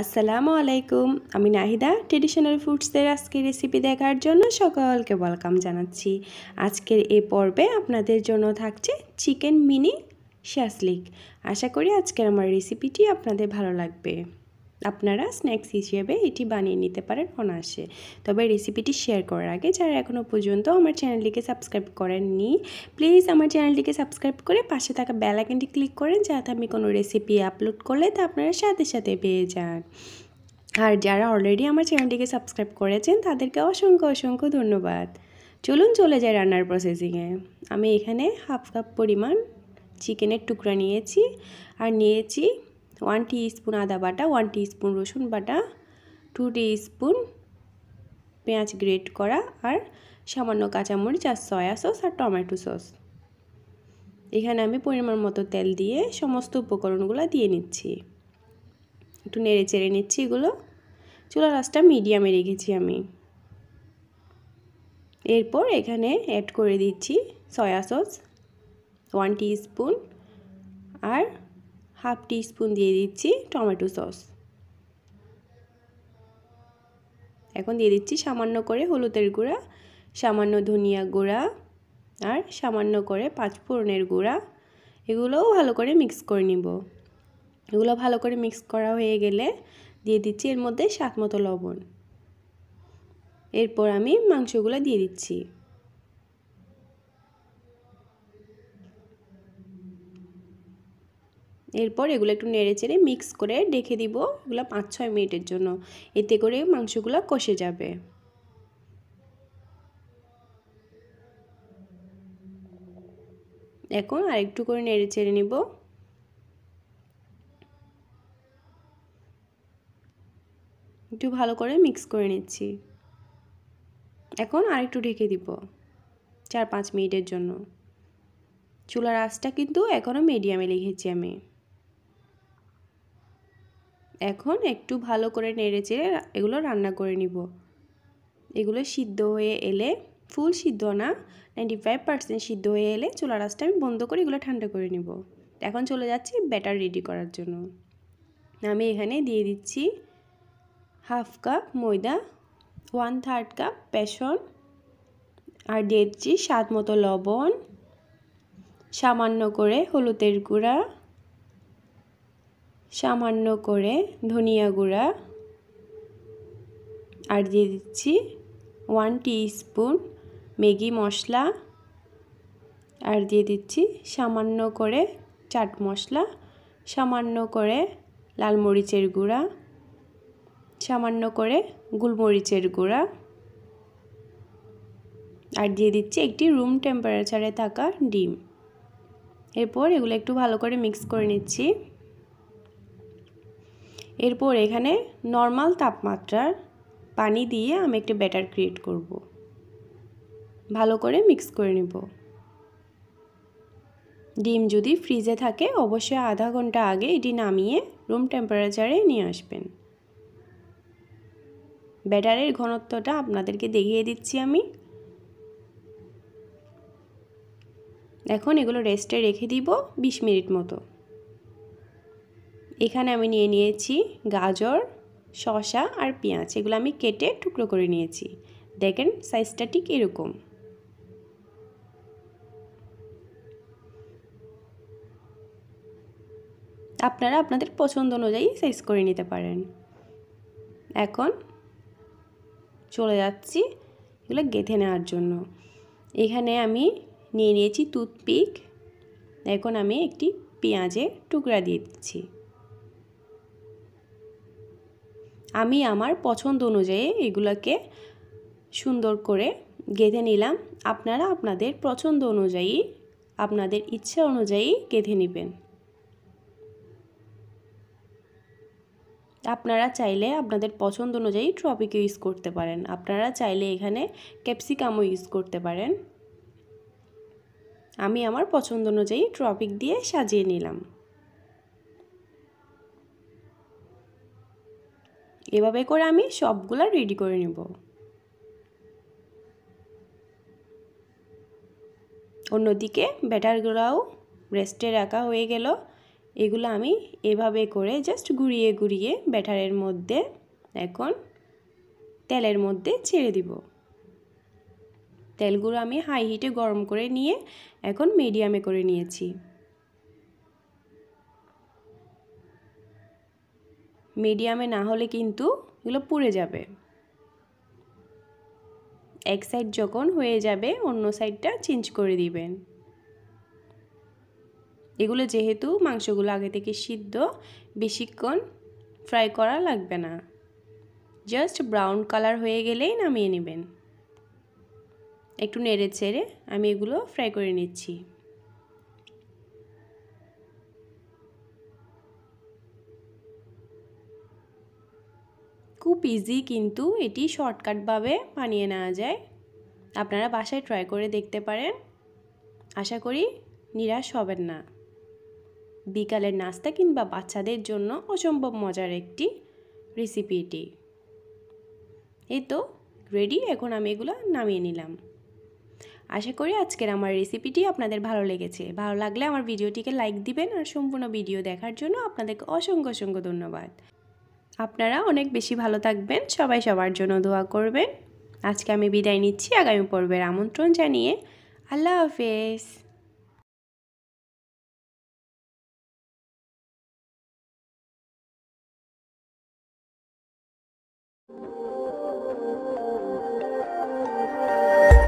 আসসালামু আলাইকুম আমি নাহিদা ট্রেডিশনাল ফুডসদের আজকে রেসিপি দেখার জন্য সকলকে ওয়েলকাম জানাচ্ছি আজকের এ পর্বে আপনাদের জন্য থাকছে চিকেন মিনি শ্যাসলিক আশা করি আজকের আমার রেসিপিটি আপনাদের ভালো লাগবে আপনারা স্ন্যাক্স হিসেবে এটি বানিয়ে নিতে পারেন অনায়াসে তবে রেসিপিটি শেয়ার করার আগে যারা এখনও পর্যন্ত আমার চ্যানেলটিকে সাবস্ক্রাইব করেননি প্লিজ আমার চ্যানেলটিকে সাবস্ক্রাইব করে পাশে থাকা বেল আইকনটি ক্লিক করেন যাতে আমি কোনো রেসিপি আপলোড করলে তা আপনারা সাথে সাথে পেয়ে যান আর যারা অলরেডি আমার চ্যানেলটিকে সাবস্ক্রাইব করেছেন তাদেরকে অসংখ্য অসংখ্য ধন্যবাদ চলুন চলে যাই রান্নার প্রসেসিংয়ে আমি এখানে হাফ কাপ পরিমাণ চিকেনের টুকরা নিয়েছি আর নিয়েছি ওয়ান স্পুন আদা বাটা ওয়ান স্পুন রসুন বাটা টু স্পুন পেঁয়াজ গ্রেট করা আর সামান্য কাঁচামরিচ আর সয়া সস আর টমেটো সস এখানে আমি পরিমাণ মতো তেল দিয়ে সমস্ত উপকরণগুলো দিয়ে নিচ্ছি একটু নেড়ে চেড়ে নিচ্ছি এগুলো চুলা রাসটা মিডিয়ামে রেখেছি আমি এরপর এখানে অ্যাড করে দিচ্ছি সয়া সস ওয়ান স্পুন আর হাফ টি স্পুন দিয়ে দিচ্ছি টমেটো সস এখন দিয়ে দিচ্ছি সামান্য করে হলুদের গুঁড়া সামান্য ধনিয়া গুঁড়া আর সামান্য করে পাঁচফোড়নের গুঁড়া এগুলোও ভালো করে মিক্স করে নিব এগুলো ভালো করে মিক্স করা হয়ে গেলে দিয়ে দিচ্ছি এর মধ্যে স্বাদ মতো লবণ এরপর আমি মাংসগুলো দিয়ে দিচ্ছি এরপর এগুলো একটু নেড়ে চেড়ে মিক্স করে ডেকে দিব এগুলো পাঁচ ছয় মিনিটের জন্য এতে করে মাংসগুলো কষে যাবে এখন আর একটু করে নেড়ে চেড়ে নিব একটু ভালো করে মিক্স করে নিচ্ছি এখন আর একটু ঢেকে দিব চার পাঁচ মিনিটের জন্য চুলার আঁচটা কিন্তু এখনও মিডিয়ামে লিখেছি আমি এখন একটু ভালো করে নেড়ে চেড়ে এগুলো রান্না করে নিব এগুলো সিদ্ধ হয়ে এলে ফুল সিদ্ধ না নাইনটি ফাইভ পার্সেন্ট সিদ্ধ হয়ে এলে চুলা রাসটা আমি বন্ধ করে এগুলো ঠান্ডা করে নিব এখন চলে যাচ্ছি ব্যাটার রেডি করার জন্য আমি এখানে দিয়ে দিচ্ছি হাফ কাপ ময়দা ওয়ান থার্ড কাপ বেসন আর দিয়ে দিচ্ছি স্বাদ মতো লবণ সামান্য করে হলুদের গুঁড়া সামান্য করে ধনিয়া গুঁড়া আর দিয়ে দিচ্ছি ওয়ান স্পুন ম্যাগি মশলা আর দিয়ে দিচ্ছি সামান্য করে চাট মশলা সামান্য করে লাল মরিচের গুঁড়া সামান্য করে গুলমরিচের গুঁড়া আর দিয়ে দিচ্ছি একটি রুম টেম্পারেচারে থাকা ডিম এরপর এগুলো একটু ভালো করে মিক্স করে নিচ্ছি এরপর এখানে নর্মাল তাপমাত্রার পানি দিয়ে আমি একটা ব্যাটার ক্রিয়েট করব ভালো করে মিক্স করে নেব ডিম যদি ফ্রিজে থাকে অবশ্যই আধা ঘন্টা আগে এটি নামিয়ে রুম টেম্পারেচারে নিয়ে আসবেন ব্যাটারের ঘনত্বটা আপনাদেরকে দেখিয়ে দিচ্ছি আমি এখন এগুলো রেস্টে রেখে দিব ২০ মিনিট মতো এখানে আমি নিয়ে নিয়েছি গাজর শশা আর পেঁয়াজ এগুলো আমি কেটে টুকরো করে নিয়েছি দেখেন সাইজটা ঠিক এরকম আপনারা আপনাদের পছন্দ অনুযায়ী সাইজ করে নিতে পারেন এখন চলে যাচ্ছি এগুলো গেঁথে নেওয়ার জন্য এখানে আমি নিয়ে নিয়েছি টুথপিক এখন আমি একটি পেঁয়াজের টুকরা দিয়ে দিচ্ছি আমি আমার পছন্দ অনুযায়ী এগুলাকে সুন্দর করে গেঁথে নিলাম আপনারা আপনাদের পছন্দ অনুযায়ী আপনাদের ইচ্ছা অনুযায়ী গেঁথে নেবেন আপনারা চাইলে আপনাদের পছন্দ অনুযায়ী ট্রপিকে ইউজ করতে পারেন আপনারা চাইলে এখানে ক্যাপসিকামও ইউজ করতে পারেন আমি আমার পছন্দ অনুযায়ী ট্রপিক দিয়ে সাজিয়ে নিলাম এভাবে করে আমি সবগুলো রেডি করে নেব অন্যদিকে ব্যাটারগুলোও রেস্টে রাখা হয়ে গেল এগুলো আমি এভাবে করে জাস্ট ঘুরিয়ে ঘুরিয়ে ব্যাটারের মধ্যে এখন তেলের মধ্যে ছেড়ে দিব তেলগুলো আমি হাই হিটে গরম করে নিয়ে এখন মিডিয়ামে করে নিয়েছি মিডিয়ামে না হলে কিন্তু এগুলো পুড়ে যাবে এক সাইড যখন হয়ে যাবে অন্য সাইডটা চেঞ্জ করে দিবেন এগুলো যেহেতু মাংসগুলো আগে থেকে সিদ্ধ বেশিক্ষণ ফ্রাই করা লাগবে না জাস্ট ব্রাউন কালার হয়ে গেলেই নামিয়ে নেবেন একটু নেড়ে ছেড়ে আমি এগুলো ফ্রাই করে নিচ্ছি খুব ইজি কিন্তু এটি শর্টকাটভাবে বানিয়ে নেওয়া যায় আপনারা বাসায় ট্রাই করে দেখতে পারেন আশা করি নিরাশ হবেন না বিকালের নাস্তা কিংবা বাচ্চাদের জন্য অসম্ভব মজার একটি রেসিপি এটি এই তো রেডি এখন আমি এগুলো নামিয়ে নিলাম আশা করি আজকের আমার রেসিপিটি আপনাদের ভালো লেগেছে ভালো লাগলে আমার ভিডিওটিকে লাইক দিবেন আর সম্পূর্ণ ভিডিও দেখার জন্য আপনাদেরকে অসংখ্য অসংখ্য ধন্যবাদ আপনারা অনেক বেশি ভালো থাকবেন সবাই সবার জন্য দোয়া করবেন আজকে আমি বিদায় নিচ্ছি আগামী পর্বের আমন্ত্রণ জানিয়ে আল্লাহ হাফেজ Ooh.